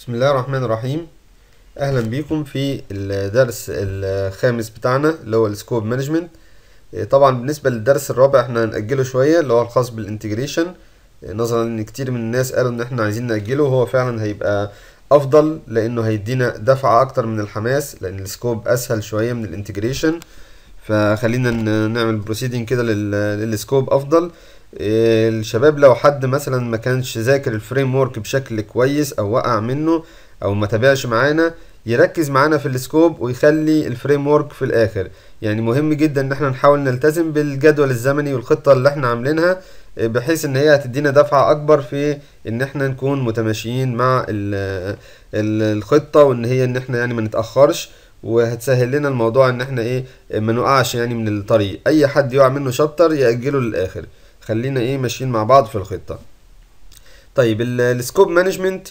بسم الله الرحمن الرحيم اهلا بيكم في الدرس الخامس بتاعنا اللي هو السكوب مانجمنت إيه، طبعا بالنسبه للدرس الرابع احنا هنأجله شويه اللي هو الخاص بالانتجريشن إيه، نظرا ان كتير من الناس قالوا ان احنا عايزين نأجله وهو فعلا هيبقى افضل لانه هيدينا دفعه اكتر من الحماس لان السكوب اسهل شويه من الانتجريشن فخلينا نعمل بروسيدين كده للسكوب افضل الشباب لو حد مثلا ما كانش ذاكر الفريم ورك بشكل كويس او وقع منه او ما تابعش معانا يركز معانا في السكوب ويخلي الفريم ورك في الاخر يعني مهم جدا ان احنا نحاول نلتزم بالجدول الزمني والخطه اللي احنا عاملينها بحيث ان هي هتدينا دفعه اكبر في ان احنا نكون متماشيين مع ال الخطه وان هي ان احنا يعني ما نتاخرش وهتسهل لنا الموضوع ان احنا ايه ما نقعش يعني من الطريق اي حد يقع منه شطر ياجله للاخر خلينا ايه ماشيين مع بعض في الخطه طيب السكوب مانجمنت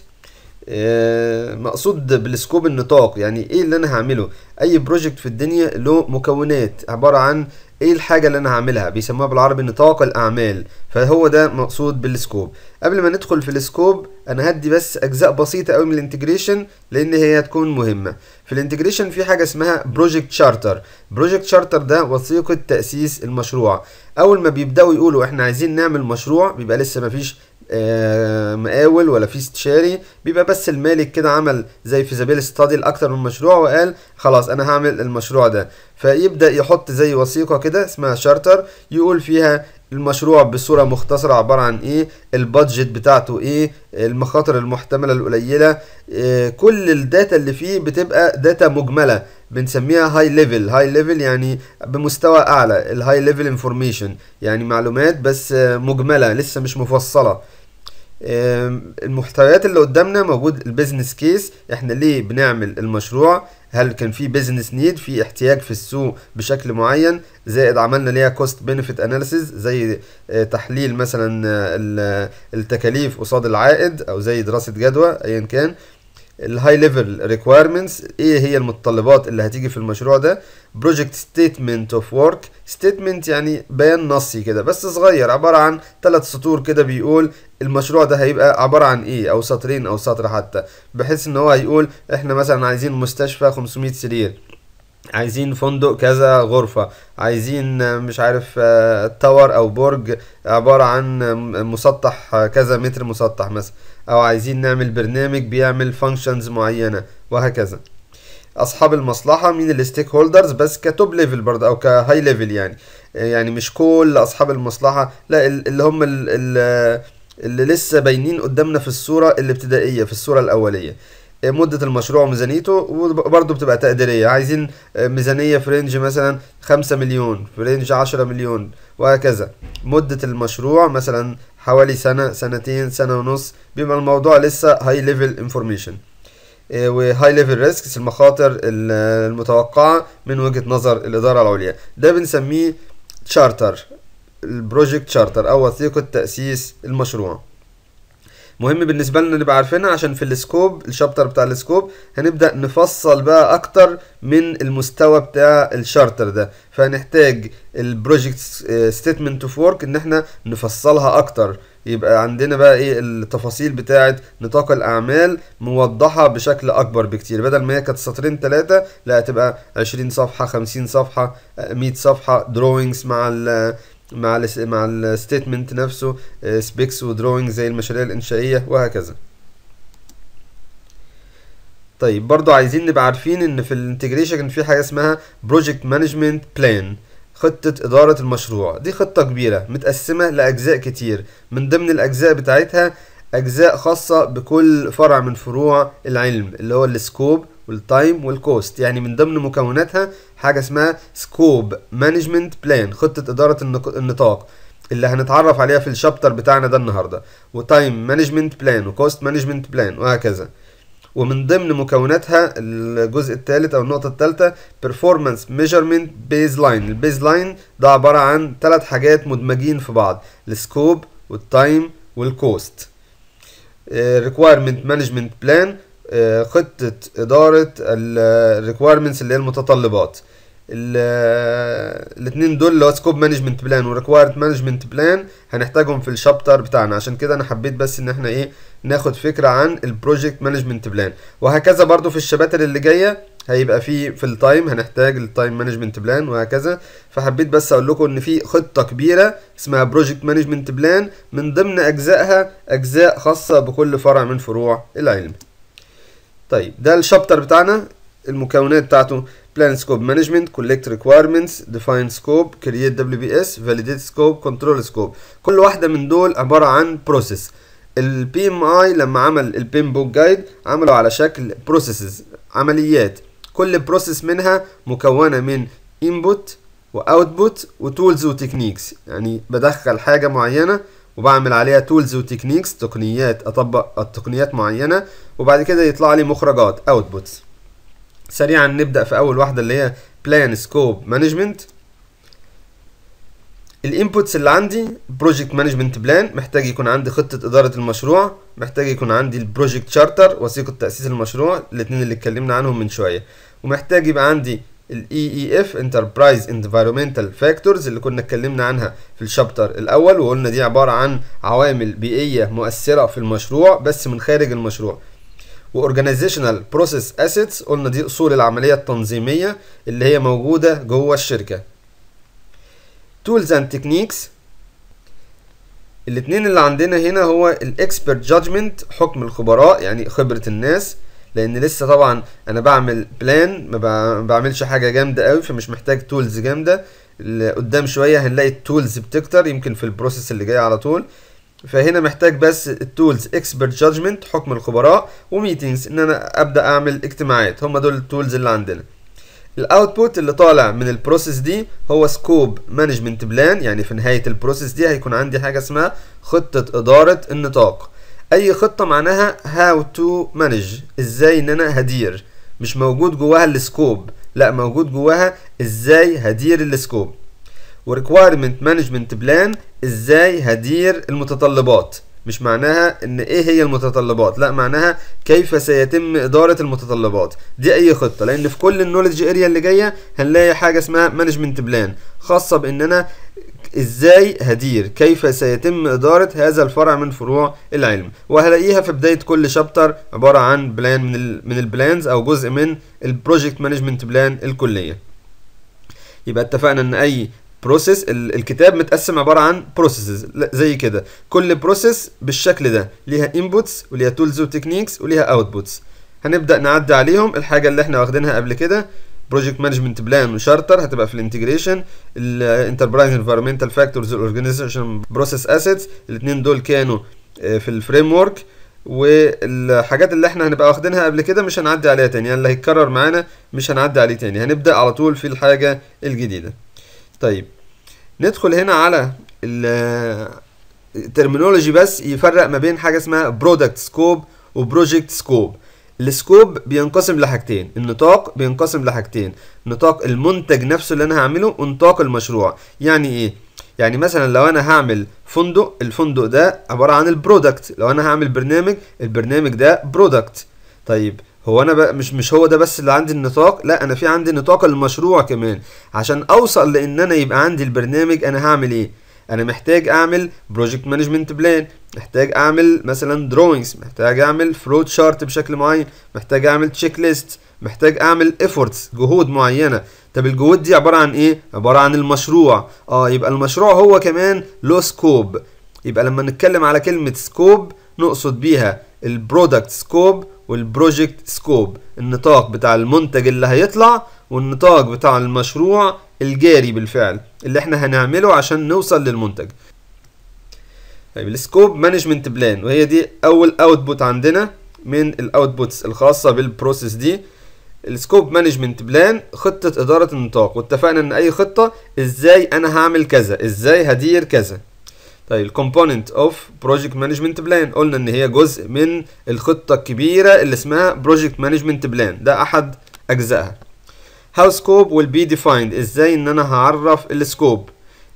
آه، مقصود بالسكوب النطاق يعني ايه اللي انا هعمله اي بروجكت في الدنيا له مكونات عباره عن ايه الحاجة اللي انا هعملها بيسموها بالعربي نطاق الاعمال فهو ده مقصود بالسكوب قبل ما ندخل في السكوب انا هدي بس اجزاء بسيطة قوي من الانتجريشن لان هي هتكون مهمة في الانتجريشن في حاجة اسمها بروجكت شارتر بروجكت شارتر ده وثيقة تأسيس المشروع اول ما بيبدأوا يقولوا احنا عايزين نعمل مشروع بيبقى لسه مفيش آه، مقاول ولا في استشاري بيبقى بس المالك كده عمل زي فيزابيل ستادي لاكتر من مشروع وقال خلاص انا هعمل المشروع ده فيبدا يحط زي وثيقه كده اسمها شارتر يقول فيها المشروع بصوره مختصره عباره عن ايه البادجت بتاعته ايه المخاطر المحتمله القليله إيه كل الداتا اللي فيه بتبقى داتا مجمله بنسميها هاي ليفل هاي ليفل يعني بمستوى اعلى الهاي ليفل انفورميشن يعني معلومات بس آه، مجمله لسه مش مفصله المحتويات اللي قدامنا موجود البيزنس كيس احنا ليه بنعمل المشروع هل كان في بيزنس نيد في احتياج في السوق بشكل معين زائد عملنا ليها كوست بنفيت اناليسيز زي آه، تحليل مثلا آه، التكاليف قصاد العائد او زي دراسه جدوى ايا كان الهاي ليفل ريكويرمنتس ايه هي المتطلبات اللي هتيجي في المشروع ده بروجكت ستيتمنت اوف ورك ستيتمنت يعني بيان نصي كده بس صغير عباره عن ثلاث سطور كده بيقول المشروع ده هيبقى عباره عن ايه او سطرين او سطر حتى بحيث ان هو هيقول احنا مثلا عايزين مستشفى 500 سرير عايزين فندق كذا غرفة عايزين مش عارف آه، تاور او برج عبارة عن مسطح آه، كذا متر مسطح مثلا او عايزين نعمل برنامج بيعمل فانكشنز معينة وهكذا اصحاب المصلحة مين الستيك هولدرز بس كتوب ليفل برضه او كهاي ليفل يعني يعني مش كل اصحاب المصلحة لا اللي هم اللي, اللي لسه باينين قدامنا في الصورة الابتدائية في الصورة الاولية آه، مدة المشروع وميزانيته وبرضه بتبقى تقديرية عايزين آه، ميزانية في رينج مثلا خمسة مليون في رينج عشرة مليون وهكذا مدة المشروع مثلا حوالي سنة سنتين سنة ونص بيبقى الموضوع لسه هاي ليفل انفورميشن وهاي ليفل ريسكس المخاطر المتوقعة من وجهة نظر الإدارة العليا ده بنسميه تشارتر البروجكت تشارتر أو وثيقة تأسيس المشروع مهم بالنسبه لنا نبقى عارفينها عشان في السكوب الشابتر بتاع السكوب هنبدا نفصل بقى اكتر من المستوى بتاع الشارتر ده فهنحتاج البروجكت ستيتمنت اوف ورك ان احنا نفصلها اكتر يبقى عندنا بقى ايه التفاصيل بتاعه نطاق الاعمال موضحه بشكل اكبر بكتير بدل ما هي كانت سطرين ثلاثه لا هتبقى 20 صفحه 50 صفحه 100 صفحه دروينجز مع مع ال مع الستيتمنت نفسه سبيكس آه، ودروينج زي المشاريع الانشائيه وهكذا طيب برضو عايزين نبقى عارفين ان في الانتجريشن في حاجه اسمها بروجكت مانجمنت بلان خطة إدارة المشروع دي خطة كبيرة متقسمة لأجزاء كتير من ضمن الأجزاء بتاعتها أجزاء خاصة بكل فرع من فروع العلم اللي هو السكوب والتايم والكوست يعني من ضمن مكوناتها حاجه اسمها سكوب مانجمنت بلان خطه اداره النطاق اللي هنتعرف عليها في الشابتر بتاعنا ده النهارده وتايم مانجمنت بلان وكوست مانجمنت بلان وهكذا ومن ضمن مكوناتها الجزء الثالث او النقطه الثالثه بيرفورمانس ميجرمنت بيز لاين البيز لاين ده عباره عن ثلاث حاجات مدمجين في بعض السكوب والتايم والكوست ريكويرمنت مانجمنت بلان آه، خطة إدارة الـ requirements اللي هي المتطلبات آه، الاثنين دول اللي هو سكوب مانجمنت بلان وريكوايرد مانجمنت بلان هنحتاجهم في الشابتر بتاعنا عشان كده انا حبيت بس ان احنا ايه ناخد فكره عن البروجكت مانجمنت بلان وهكذا برضو في الشباتر اللي جايه هيبقى في في التايم هنحتاج التايم مانجمنت بلان وهكذا فحبيت بس اقول لكم ان في خطه كبيره اسمها بروجكت مانجمنت بلان من ضمن اجزائها اجزاء خاصه بكل فرع من فروع العلم طيب ده الشابتر بتاعنا المكونات بتاعته بلان سكوب مانجمنت كولكت ريكوايرمنتس ديفاين سكوب كرييت دبليو بي اس فاليديت سكوب كنترول سكوب كل واحده من دول عباره عن بروسيس البي ام اي لما عمل البيم بوك جايد عمله على شكل بروسيسز عمليات كل بروسيس منها مكونه من انبوت واوتبوت وتولز وتكنيكس يعني بدخل حاجه معينه وبعمل عليها تولز وتكنيكس تقنيات اطبق التقنيات معينه وبعد كده يطلع لي مخرجات اوتبوتس سريعا نبدا في اول واحده اللي هي بلان سكوب مانجمنت الانبوتس اللي عندي بروجكت مانجمنت بلان محتاج يكون عندي خطه اداره المشروع محتاج يكون عندي البروجكت شارتر وثيقه تاسيس المشروع الاثنين اللي اتكلمنا عنهم من شويه ومحتاج يبقى عندي الاي اي اف انتربرايز Factors فاكتورز اللي كنا اتكلمنا عنها في الشابتر الاول وقلنا دي عباره عن عوامل بيئيه مؤثره في المشروع بس من خارج المشروع وorganizational process assets قلنا دي اصول العمليه التنظيميه اللي هي موجوده جوه الشركه tools and techniques الاثنين اللي عندنا هنا هو الاكسبرت جادجمنت حكم الخبراء يعني خبره الناس لان لسه طبعا انا بعمل بلان ما بعملش حاجه جامده قوي فمش محتاج تولز جامده قدام شويه هنلاقي التولز بتكتر يمكن في البروسيس اللي جاي على طول فهنا محتاج بس التولز اكسبرت جادجمنت حكم الخبراء وميتينجز ان انا ابدا اعمل اجتماعات هم دول التولز اللي عندنا الاوتبوت اللي طالع من البروسيس دي هو سكوب مانجمنت بلان يعني في نهايه البروسيس دي هيكون عندي حاجه اسمها خطه اداره النطاق اي خطه معناها هاو تو مانج ازاي ان انا هدير مش موجود جواها السكوب لا موجود جواها ازاي هدير السكوب وريكويرمنت مانجمنت بلان ازاي هدير المتطلبات مش معناها ان ايه هي المتطلبات لا معناها كيف سيتم اداره المتطلبات دي اي خطه لان في كل النولج اريا اللي جايه هنلاقي حاجه اسمها مانجمنت بلان خاصه بان انا ازاي هدير كيف سيتم اداره هذا الفرع من فروع العلم وهلاقيها في بدايه كل شابتر عباره عن بلان من من البلانز او جزء من البروجكت مانجمنت بلان الكليه يبقى اتفقنا ان اي بروسيس الكتاب متقسم عباره عن بروسيسز زي كده كل بروسيس بالشكل ده ليها انبوتس وليها تولز وتكنيكس وليها اوتبوتس هنبدا نعدي عليهم الحاجه اللي احنا واخدينها قبل كده بروجكت مانجمنت بلان وشارتر هتبقى في الانتجريشن الانتربرايز انفيرمنتال فاكتورز الاورجانيزيشن بروسيس اسيتس الاثنين دول كانوا آه، في الفريم ورك والحاجات اللي احنا هنبقى واخدينها قبل كده مش هنعدي عليها تاني يعني اللي هيتكرر معانا مش هنعدي عليه تاني هنبدا على طول في الحاجه الجديده طيب ندخل هنا على الترمينولوجي بس يفرق ما بين حاجه اسمها برودكت سكوب وبروجكت سكوب السكوب بينقسم لحاجتين النطاق بينقسم لحاجتين نطاق المنتج نفسه اللي انا هعمله ونطاق المشروع يعني ايه يعني مثلا لو انا هعمل فندق الفندق ده عباره عن البرودكت لو انا هعمل برنامج البرنامج ده برودكت طيب هو انا بقى مش مش هو ده بس اللي عندي النطاق لا انا في عندي نطاق المشروع كمان عشان اوصل لان انا يبقى عندي البرنامج انا هعمل ايه انا محتاج اعمل بروجكت مانجمنت بلان محتاج اعمل مثلا دروينجز محتاج اعمل فلوت شارت بشكل معين محتاج اعمل تشيك ليست محتاج اعمل ايفورتس جهود معينه طب الجهود دي عباره عن ايه عباره عن المشروع اه يبقى المشروع هو كمان له سكوب يبقى لما نتكلم على كلمه سكوب نقصد بيها البرودكت سكوب والبروجكت سكوب النطاق بتاع المنتج اللي هيطلع والنطاق بتاع المشروع الجاري بالفعل اللي احنا هنعمله عشان نوصل للمنتج طيب السكوب مانجمنت بلان وهي دي اول اوتبوت عندنا من الاوتبوتس الخاصه بالبروسيس دي السكوب مانجمنت بلان خطه اداره النطاق واتفقنا ان اي خطه ازاي انا هعمل كذا ازاي هدير كذا طيب الكومبوننت اوف بروجكت مانجمنت بلان قلنا ان هي جزء من الخطه الكبيره اللي اسمها بروجكت مانجمنت بلان ده احد اجزائها هاو سكوب ويل بي ديفايند ازاي ان انا هعرف السكوب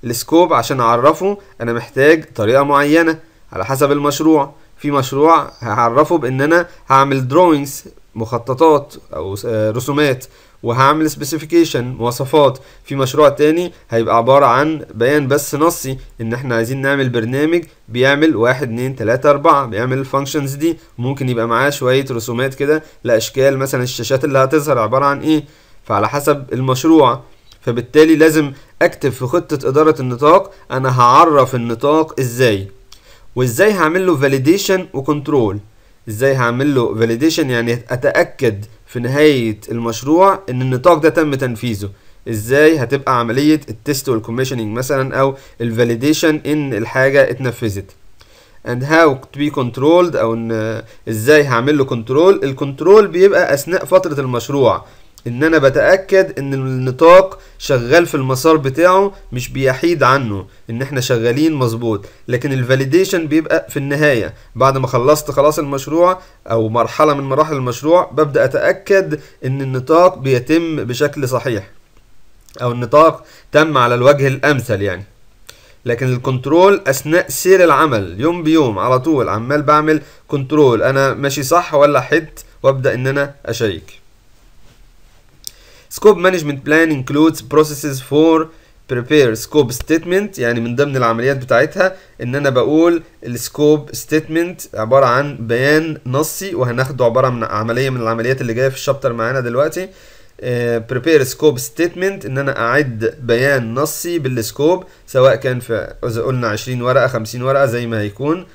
السكوب عشان اعرفه انا محتاج طريقه معينه على حسب المشروع في مشروع هعرفه بان انا هعمل دروينجز مخططات او آه، رسومات وهعمل سبيسيفيكيشن مواصفات في مشروع تاني هيبقى عبارة عن بيان بس نصي ان احنا عايزين نعمل برنامج بيعمل واحد اتنين تلاتة اربعة بيعمل الفانكشنز دي ممكن يبقى معاه شوية رسومات كده لاشكال مثلا الشاشات اللي هتظهر عبارة عن ايه فعلى حسب المشروع فبالتالي لازم اكتب في خطة ادارة النطاق انا هعرف النطاق ازاي وازاي هعمل له فاليديشن وكنترول ازاي هعمل له فاليديشن يعني اتاكد في نهايه المشروع ان النطاق ده تم تنفيذه ازاي هتبقى عمليه التست والكوميشننج مثلا او الفاليديشن ان الحاجه اتنفذت and how to be controlled او ان ازاي هعمل له كنترول الكنترول بيبقى اثناء فتره المشروع ان انا بتاكد ان النطاق شغال في المسار بتاعه مش بيحيد عنه ان احنا شغالين مظبوط لكن الفاليديشن بيبقى في النهايه بعد ما خلصت خلاص المشروع او مرحله من مراحل المشروع ببدا اتاكد ان النطاق بيتم بشكل صحيح او النطاق تم على الوجه الامثل يعني لكن الكنترول اثناء سير العمل يوم بيوم على طول عمال بعمل كنترول انا ماشي صح ولا حد وابدا ان انا اشيك سكوب مانجمنت بلان انكلودز بروسيسز فور بريبير سكوب ستيتمنت يعني من ضمن العمليات بتاعتها ان انا بقول السكوب ستيتمنت عباره عن بيان نصي وهناخده عباره من عمليه من العمليات اللي جايه في الشابتر معانا دلوقتي بريبير سكوب ستيتمنت ان انا اعد بيان نصي بالسكوب سواء كان في اذا قلنا 20 ورقه 50 ورقه زي ما هيكون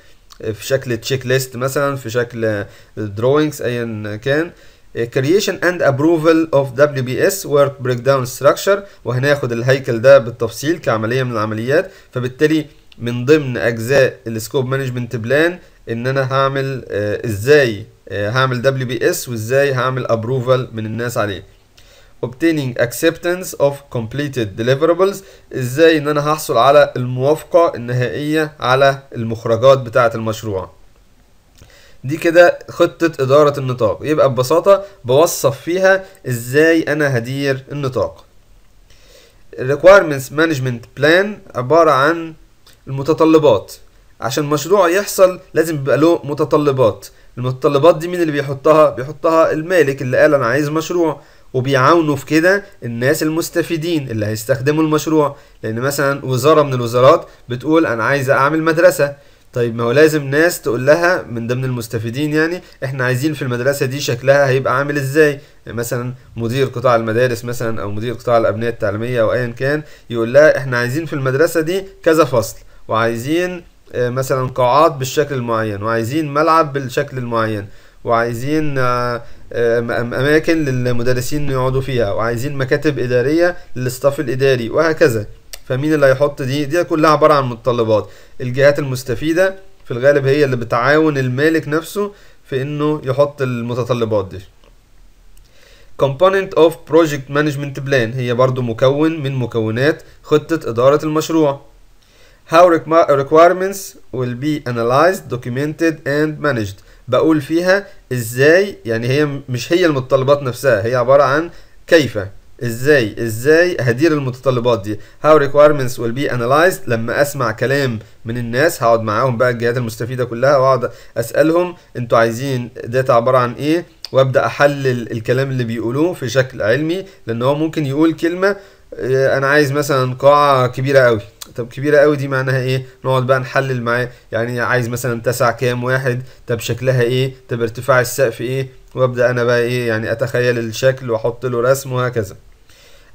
آه، في شكل تشيك ليست مثلا في شكل دروينجز ايا كان creation and approval of WBS work breakdown structure وهناخد الهيكل ده بالتفصيل كعملية من العمليات فبالتالي من ضمن أجزاء السكوب مانجمنت بلان إن أنا هعمل آه، إزاي آه، هعمل WBS وإزاي هعمل approval من الناس عليه obtaining acceptance of completed deliverables إزاي إن أنا هحصل على الموافقة النهائية على المخرجات بتاعة المشروع دي كده خطة إدارة النطاق يبقى ببساطة بوصف فيها إزاي أنا هدير النطاق Requirements Management Plan عبارة عن المتطلبات عشان مشروع يحصل لازم يبقى له متطلبات المتطلبات دي مين اللي بيحطها بيحطها المالك اللي قال انا عايز مشروع وبيعاونوا في كده الناس المستفيدين اللي هيستخدموا المشروع لان مثلا وزاره من الوزارات بتقول انا عايز اعمل مدرسه طيب ما هو لازم ناس تقول لها من ضمن المستفيدين يعني احنا عايزين في المدرسه دي شكلها هيبقى عامل ازاي يعني مثلا مدير قطاع المدارس مثلا او مدير قطاع الابنيه التعليميه او ايا كان يقول لها احنا عايزين في المدرسه دي كذا فصل وعايزين آه، مثلا قاعات بالشكل المعين وعايزين ملعب بالشكل المعين وعايزين آه، آه، اماكن للمدرسين يقعدوا فيها وعايزين مكاتب اداريه للاستاف الاداري وهكذا فمين اللي هيحط دي دي كلها عباره عن متطلبات الجهات المستفيده في الغالب هي اللي بتعاون المالك نفسه في انه يحط المتطلبات دي component of project management plan هي برضو مكون من مكونات خطة إدارة المشروع how requirements will be analyzed documented and managed بقول فيها ازاي يعني هي مش هي المتطلبات نفسها هي عبارة عن كيف ازاي ازاي هدير المتطلبات دي how requirements will be analyzed لما اسمع كلام من الناس هقعد معاهم بقى الجهات المستفيده كلها واقعد اسالهم انتوا عايزين داتا عباره عن ايه وابدا احلل الكلام اللي بيقولوه في شكل علمي لان هو ممكن يقول كلمه آه، انا عايز مثلا قاعه كبيره قوي طب كبيره قوي دي معناها ايه نقعد بقى نحلل معاه يعني عايز مثلا تسع كام واحد طب شكلها ايه طب ارتفاع السقف ايه وابدا انا بقى ايه يعني اتخيل الشكل واحط له رسم وهكذا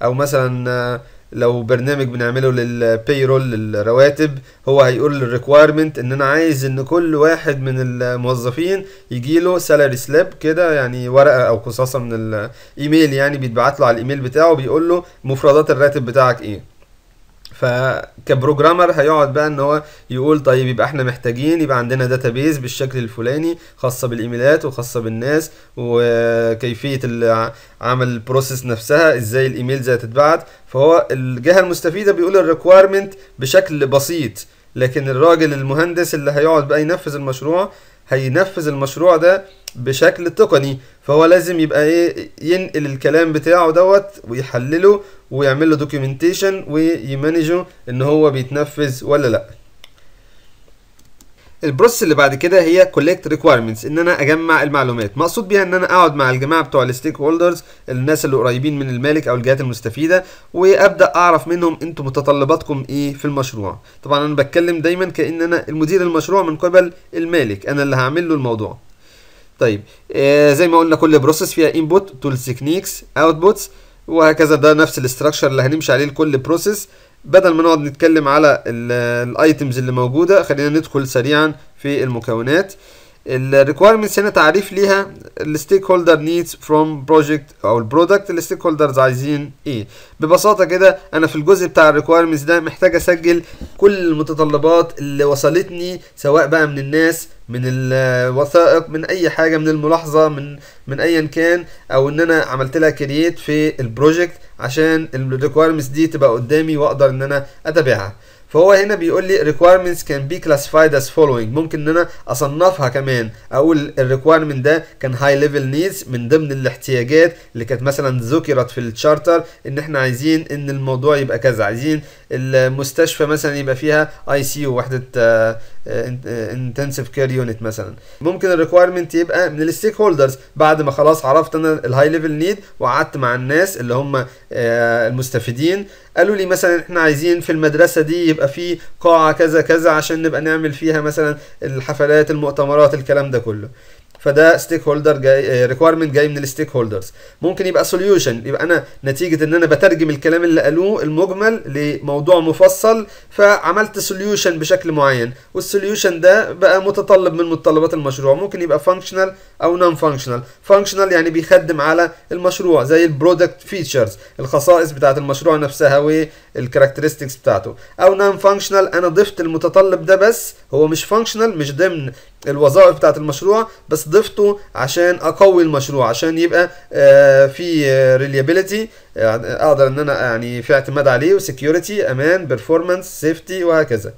او مثلا آه، لو برنامج بنعمله للبيرول للرواتب هو هيقول الريكويرمنت ان انا عايز ان كل واحد من الموظفين يجي له سالاري سلاب كده يعني ورقه او قصاصه من الايميل يعني بيتبعت له على الايميل بتاعه بيقول له مفردات الراتب بتاعك ايه فكبروجرامر هيقعد بقى ان هو يقول طيب يبقى احنا محتاجين يبقى عندنا داتابيز بالشكل الفلاني خاصه بالايميلات وخاصه بالناس وكيفيه عمل البروسيس نفسها ازاي الايميلز هتتبعت فهو الجهه المستفيده بيقول الريكويرمنت بشكل بسيط لكن الراجل المهندس اللي هيقعد بقى ينفذ المشروع هينفذ المشروع ده بشكل تقني فهو لازم يبقى ايه ينقل الكلام بتاعه دوت ويحلله ويعمل له دوكيومنتيشن ويمانجه ان هو بيتنفذ ولا لا البروسس اللي بعد كده هي كولكت ريكويرمنتس ان انا اجمع المعلومات مقصود بيها ان انا اقعد مع الجماعه بتوع الستيك هولدرز الناس اللي قريبين من المالك او الجهات المستفيده وابدا اعرف منهم انتم متطلباتكم ايه في المشروع طبعا انا بتكلم دايما كان انا المدير المشروع من قبل المالك انا اللي هعمل له الموضوع طيب آه زي ما قلنا كل بروسيس فيها انبوت تولز تكنيكس اوتبوتس وهكذا ده نفس الاستراكشر اللي هنمشي عليه لكل بروسيس بدل ما نقعد نتكلم على الايتمز اللي موجوده خلينا ندخل سريعا في المكونات الريكويرمنتس هنا تعريف ليها الستيك هولدر نيدز فروم بروجكت او البرودكت الستيك هولدرز عايزين ايه ببساطه كده انا في الجزء بتاع الريكويرمنتس ده محتاج اسجل كل المتطلبات اللي وصلتني سواء بقى من الناس من الوثائق من اي حاجه من الملاحظه من من ايا كان او ان انا عملت لها كرييت في البروجكت عشان الريكويرمنتس دي تبقى قدامي واقدر ان انا اتابعها فهو هنا بيقول لي requirements can be classified as following ممكن ان انا اصنفها كمان اقول ال requirement ده كان high level needs من ضمن الاحتياجات اللي كانت مثلا ذكرت في التشارتر ان احنا عايزين ان الموضوع يبقى كذا عايزين المستشفى مثلا يبقى فيها اي سي وحده انتنسيف كير يونت مثلا ممكن الريكويرمنت يبقى من الستيك هولدرز بعد ما خلاص عرفت انا الهاي ليفل نيد وقعدت مع الناس اللي هم آه، المستفيدين قالوا لي مثلا احنا عايزين في المدرسه دي يبقى في قاعه كذا كذا عشان نبقى نعمل فيها مثلا الحفلات المؤتمرات الكلام ده كله فده ستيك هولدر جاي ريكويرمنت آه، جاي من الستيك هولدرز ممكن يبقى سوليوشن يبقى انا نتيجه ان انا بترجم الكلام اللي قالوه المجمل لموضوع مفصل فعملت سوليوشن بشكل معين والسوليوشن ده بقى متطلب من متطلبات المشروع ممكن يبقى فانكشنال او نون فانكشنال فانكشنال يعني بيخدم على المشروع زي البرودكت فيتشرز الخصائص بتاعه المشروع نفسها و الكاركترستكس بتاعته او نان فانكشنال انا ضفت المتطلب ده بس هو مش فانكشنال مش ضمن الوظائف بتاعه المشروع بس ضفته عشان اقوي المشروع عشان يبقى آه، في ريليابيليتي آه، اقدر ان انا يعني في اعتماد عليه وسكيورتي امان بيرفورمانس سيفتي وهكذا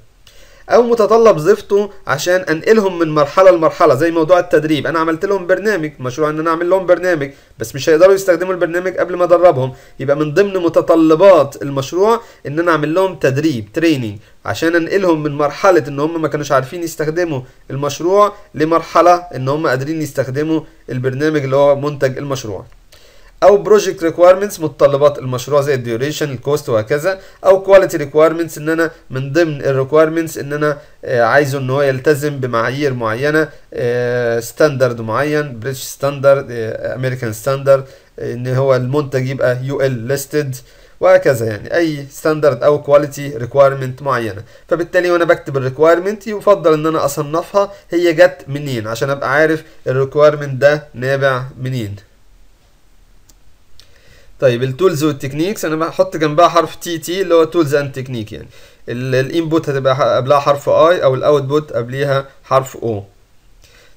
او متطلب زفته عشان انقلهم من مرحله لمرحله زي موضوع التدريب انا عملت لهم برنامج مشروع ان انا اعمل لهم برنامج بس مش هيقدروا يستخدموا البرنامج قبل ما ادربهم يبقى من ضمن متطلبات المشروع ان انا اعمل لهم تدريب تريننج عشان انقلهم من مرحله ان هم ما كانوش عارفين يستخدموا المشروع لمرحله ان هم قادرين يستخدموا البرنامج اللي هو منتج المشروع او بروجكت ريكويرمنتس متطلبات المشروع زي الديوريشن الكوست وهكذا او كواليتي ريكويرمنتس ان انا من ضمن الريكويرمنتس ان انا عايزه ان هو يلتزم بمعايير معينه ستاندرد آه، معين بريتش ستاندرد امريكان ستاندرد ان هو المنتج يبقى يو ال ليستد وهكذا يعني اي ستاندرد او كواليتي ريكويرمنت معينه فبالتالي وانا بكتب الريكويرمنت يفضل ان انا اصنفها هي جت منين عشان ابقى عارف الريكويرمنت ده نابع منين طيب التولز والتكنيكس انا بحط جنبها حرف تي تي اللي هو تولز اند تكنيك يعني الانبوت هتبقى قبلها حرف اي او الاوتبوت قبليها حرف او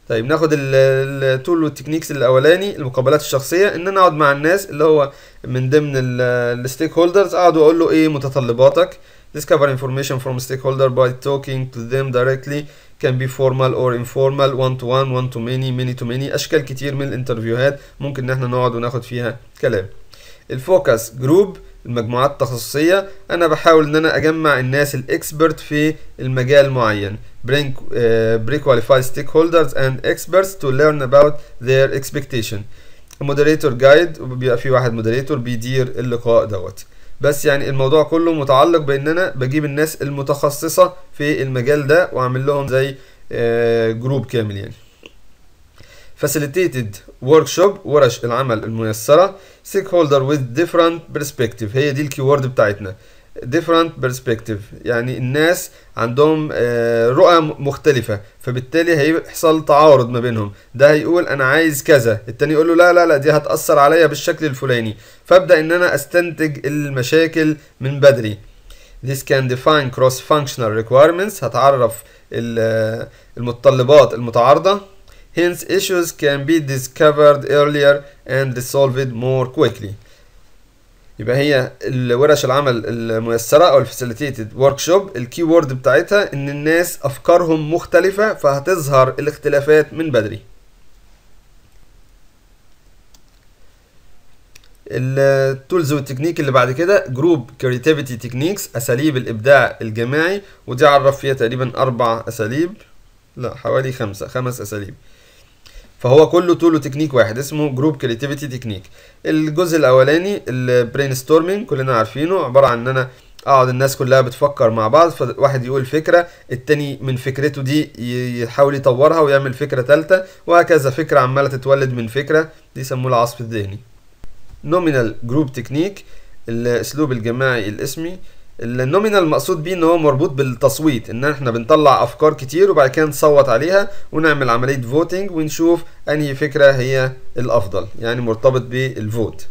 طيب ناخد التول والتكنيكس الاولاني المقابلات الشخصيه ان انا اقعد مع الناس اللي هو من ضمن الستيك هولدرز اقعد واقول له ايه متطلباتك discover information from stakeholder by talking to them directly can be formal or informal one to one one to many many to many اشكال كتير من الانترفيوهات ممكن ان احنا نقعد وناخد فيها كلام الفوكس جروب المجموعات التخصصية أنا بحاول إن أنا أجمع الناس الإكسبرت في المجال معين bring uh, pre-qualified stakeholders and experts to learn about their expectation moderator guide وبيبقى في واحد moderator بيدير اللقاء دوت بس يعني الموضوع كله متعلق بان انا بجيب الناس المتخصصة في المجال ده واعمل لهم زي جروب آه، كامل يعني facilitated workshop ورش العمل الميسره stakeholder هولدر different ديفرنت بيرسبكتيف هي دي الكيورد بتاعتنا different perspective يعني الناس عندهم آه، رؤى مختلفة فبالتالي هيحصل تعارض ما بينهم ده هيقول انا عايز كذا التاني يقول له لا لا لا دي هتأثر عليا بالشكل الفلاني فابدأ ان انا استنتج المشاكل من بدري This can define cross functional requirements هتعرف المتطلبات المتعارضة Hence, issues can be discovered earlier and resolved more quickly. يبقى هي الورش العمل الميسرة أو الفاسيليتيتد ورك شوب الكي وورد بتاعتها إن الناس أفكارهم مختلفة فهتظهر الاختلافات من بدري. التولز والتكنيك اللي بعد كده جروب كريتيفيتي تكنيكس أساليب الإبداع الجماعي ودي عرف فيها تقريبا أربع أساليب لا حوالي خمسة خمس أساليب فهو كله طوله تكنيك واحد اسمه جروب كريتيفيتي تكنيك الجزء الاولاني البرين ستورمينج كلنا عارفينه عباره عن ان انا اقعد الناس كلها بتفكر مع بعض فواحد يقول فكره التاني من فكرته دي يحاول يطورها ويعمل فكره ثالثه وهكذا فكره عماله تتولد من فكره دي يسموه العصف الذهني نومينال جروب تكنيك الاسلوب الجماعي الاسمي النومينال المقصود بيه ان هو مربوط بالتصويت ان احنا بنطلع افكار كتير وبعد كده نصوت عليها ونعمل عمليه فوتنج ونشوف انهي فكره هي الافضل يعني مرتبط بالفوت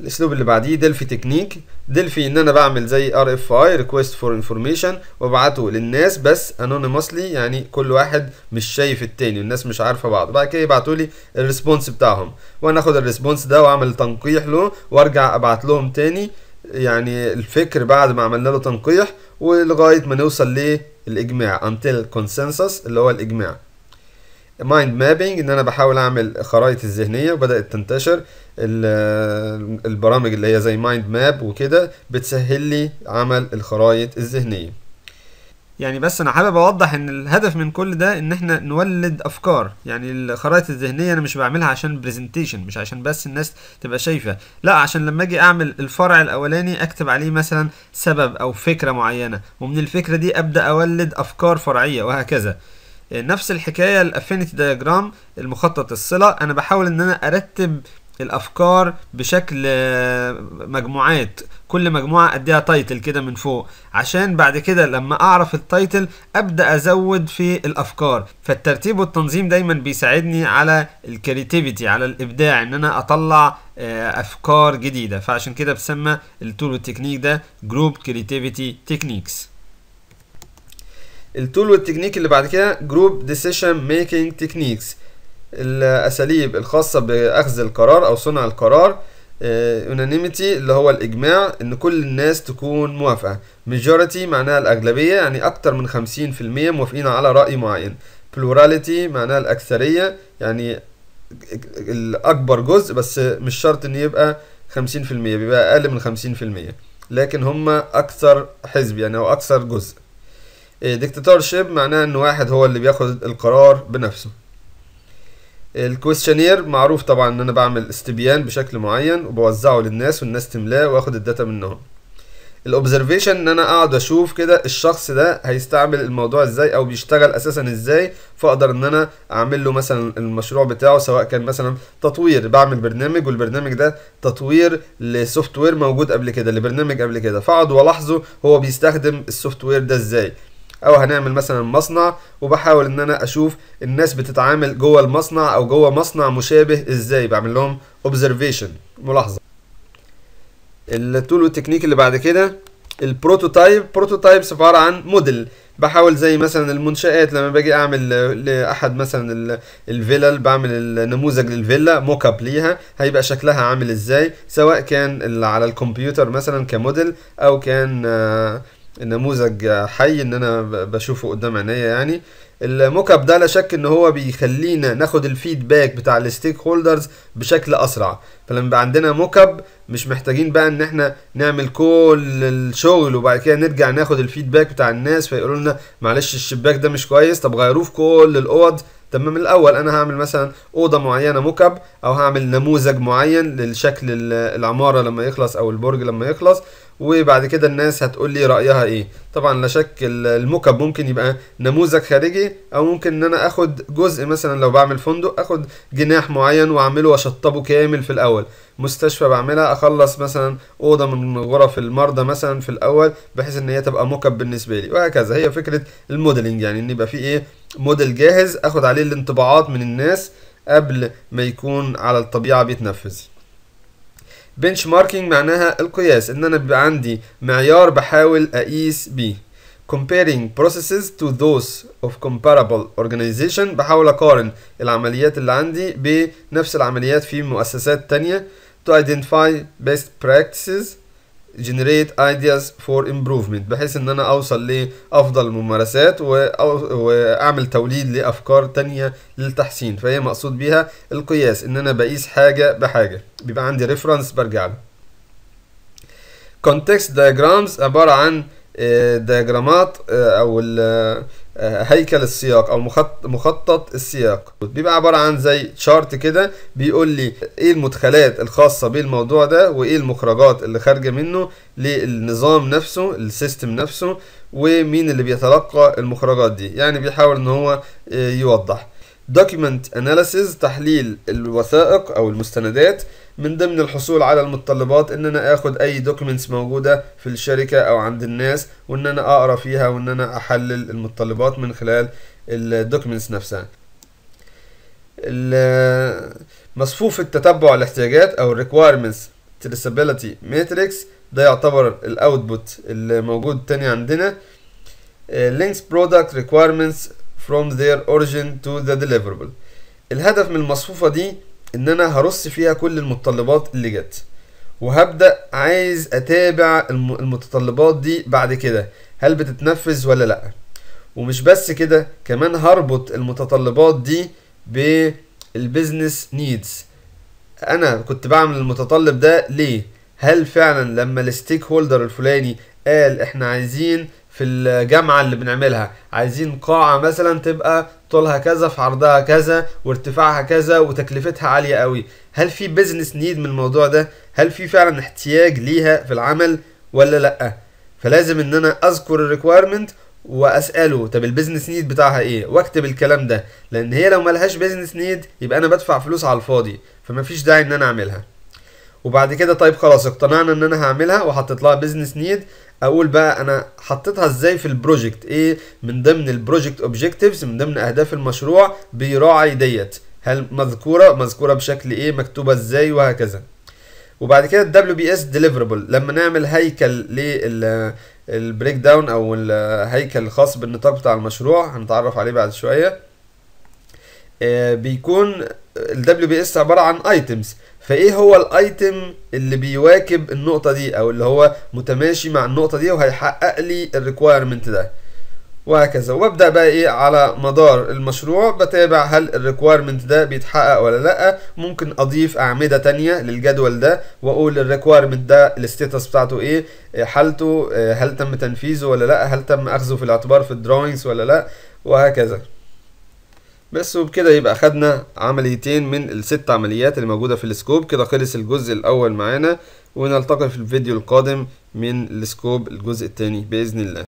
الاسلوب اللي بعديه دلفي تكنيك دلفي ان انا بعمل زي ار اف اي ريكويست فور انفورميشن وابعته للناس بس انونيموسلي يعني كل واحد مش شايف التاني والناس مش عارفه بعض بعد كده يبعتوا لي الريسبونس بتاعهم وانا اخد الريسبونس ده واعمل تنقيح له وارجع ابعت لهم تاني يعني الفكر بعد ما عملنا له تنقيح ولغاية ما نوصل للإجماع until consensus اللي هو الإجماع مايند mapping ان انا بحاول اعمل خرائط الذهنيه وبدات تنتشر البرامج اللي هي زي مايند ماب وكده بتسهل لي عمل الخرائط الذهنيه يعني بس انا حابب اوضح ان الهدف من كل ده ان احنا نولد افكار يعني الخرائط الذهنيه انا مش بعملها عشان برزنتيشن مش عشان بس الناس تبقى شايفه لا عشان لما اجي اعمل الفرع الاولاني اكتب عليه مثلا سبب او فكره معينه ومن الفكره دي ابدا اولد افكار فرعيه وهكذا نفس الحكايه الافينيتي دياجرام المخطط الصله انا بحاول ان انا ارتب الافكار بشكل آه، مجموعات كل مجموعه اديها تايتل كده من فوق عشان بعد كده لما اعرف التايتل ابدا ازود في الافكار فالترتيب والتنظيم دايما بيساعدني على الكريتيفيتي على الابداع ان انا اطلع آه، افكار جديده فعشان كده بسمى التول والتكنيك ده جروب كريتيفيتي تكنيكس التول والتكنيك اللي بعد كده جروب ديسيشن ميكنج تكنيكس الأساليب الخاصة بأخذ القرار أو صنع القرار آه، unanimity اللي هو الإجماع إن كل الناس تكون موافقة ميجوريتي معناها الأغلبية يعني أكتر من خمسين في المية موافقين على رأي معين بلوراليتي معناها الأكثرية يعني الأكبر جزء بس مش شرط إن يبقى خمسين في المية بيبقى أقل من خمسين في المية لكن هما أكثر حزب يعني أو أكثر جزء ديكتاتورشيب آه، معناها إن واحد هو اللي بياخد القرار بنفسه الكويستشنير معروف طبعا ان انا بعمل استبيان بشكل معين وبوزعه للناس والناس تملاه واخد الداتا منهم الاوبزرفيشن ان انا اقعد اشوف كده الشخص ده هيستعمل الموضوع ازاي او بيشتغل اساسا ازاي فاقدر ان انا اعمل له مثلا المشروع بتاعه سواء كان مثلا تطوير بعمل برنامج والبرنامج ده تطوير لسوفت وير موجود قبل كده لبرنامج قبل كده فاقعد والاحظه هو بيستخدم السوفت وير ده ازاي او هنعمل مثلا مصنع وبحاول ان انا اشوف الناس بتتعامل جوه المصنع او جوه مصنع مشابه ازاي بعمل لهم observation ملاحظه التول والتكنيك اللي بعد كده البروتوتايب بروتوتايبس عباره عن موديل بحاول زي مثلا المنشآت لما باجي اعمل لاحد مثلا الفيلل بعمل النموذج للفيلا موك اب ليها هيبقى شكلها عامل ازاي سواء كان على الكمبيوتر مثلا كموديل او كان آه، نموذج حي ان انا بشوفه قدام عينيا يعني الموك اب ده لا شك ان هو بيخلينا ناخد الفيدباك بتاع الستيك هولدرز بشكل اسرع فلما يبقى عندنا موك اب مش محتاجين بقى ان احنا نعمل كل الشغل وبعد كده نرجع ناخد الفيدباك بتاع الناس فيقولوا لنا معلش الشباك ده مش كويس طب غيروه في كل الاوض تمام من الاول انا هعمل مثلا اوضه معينه موك اب او هعمل نموذج معين للشكل العماره لما يخلص او البرج لما يخلص وبعد كده الناس هتقول لي رايها ايه طبعا لا شك الموكب ممكن يبقى نموذج خارجي او ممكن ان انا اخد جزء مثلا لو بعمل فندق اخد جناح معين واعمله واشطبه كامل في الاول مستشفى بعملها اخلص مثلا اوضه من غرف المرضى مثلا في الاول بحيث ان هي تبقى موكب بالنسبه لي وهكذا هي فكره الموديلنج يعني ان يبقى في ايه موديل جاهز اخد عليه الانطباعات من الناس قبل ما يكون على الطبيعه بيتنفذ بنش ماركينج معناها القياس ان انا بيبقى عندي معيار بحاول اقيس بيه comparing processes to those of comparable organization بحاول اقارن العمليات اللي عندي بنفس العمليات في مؤسسات تانية to identify best practices generate ideas for improvement بحيث ان انا اوصل لافضل الممارسات واعمل توليد لافكار تانية للتحسين فهي مقصود بيها القياس ان انا بقيس حاجة بحاجة بيبقى عندي ريفرنس برجع له context diagrams عبارة عن دياجرامات آه، آه، او هيكل السياق او مخطط السياق بيبقى عباره عن زي تشارت كده بيقول لي ايه المدخلات الخاصه بالموضوع ده وايه المخرجات اللي خارجه منه للنظام نفسه السيستم نفسه ومين اللي بيتلقى المخرجات دي يعني بيحاول ان هو آه، يوضح document analysis تحليل الوثائق او المستندات من ضمن الحصول على المتطلبات ان انا اخد اي دوكيمنتس موجوده في الشركه او عند الناس وان انا اقرا فيها وان انا احلل المتطلبات من خلال الدوكيمنتس نفسها مصفوف التتبع الاحتياجات او requirements traceability matrix ده يعتبر الاوتبوت اللي موجود تاني عندنا links product requirements from their origin to the deliverable الهدف من المصفوفة دي ان انا هرص فيها كل المتطلبات اللي جت وهبدا عايز اتابع المتطلبات دي بعد كده هل بتتنفذ ولا لا ومش بس كده كمان هربط المتطلبات دي بالبيزنس نيدز انا كنت بعمل المتطلب ده ليه هل فعلا لما الستيك هولدر الفلاني قال احنا عايزين في الجامعة اللي بنعملها عايزين قاعة مثلا تبقى طولها كذا في عرضها كذا وارتفاعها كذا وتكلفتها عاليه قوي هل في بزنس نيد من الموضوع ده هل في فعلا احتياج ليها في العمل ولا لا فلازم ان انا اذكر الريكويرمنت واساله طب البيزنس نيد بتاعها ايه واكتب الكلام ده لان هي لو ملهاش بيزنس نيد يبقى انا بدفع فلوس على الفاضي فمفيش داعي ان انا اعملها وبعد كده طيب خلاص اقتنعنا ان انا هعملها وحطيت لها بزنس نيد اقول بقى انا حطيتها ازاي في البروجكت ايه من ضمن البروجكت اوبجكتيفز من ضمن اهداف المشروع بيراعي ديت هل مذكوره مذكوره بشكل ايه مكتوبه ازاي وهكذا وبعد كده الدبليو بي اس ديليفربل لما نعمل هيكل لل البريك داون او الهيكل الخاص بالنطاق بتاع المشروع هنتعرف عليه بعد شويه آه، بيكون الدبليو بي اس عباره عن ايتمز فايه هو الايتم اللي بيواكب النقطه دي او اللي هو متماشي مع النقطه دي وهيحقق لي الريكويرمنت ده وهكذا وابدا بقى ايه على مدار المشروع بتابع هل الريكويرمنت ده بيتحقق ولا لا ممكن اضيف اعمده تانية للجدول ده واقول الريكويرمنت ده الستاتس بتاعته ايه, إيه، حالته إيه، هل تم تنفيذه ولا لا هل تم اخذه في الاعتبار في الدراينز ولا لا وهكذا بس وبكده يبقى خدنا عمليتين من الست عمليات اللي موجودة في السكوب كده خلص الجزء الأول معانا ونلتقي في الفيديو القادم من السكوب الجزء التاني بإذن الله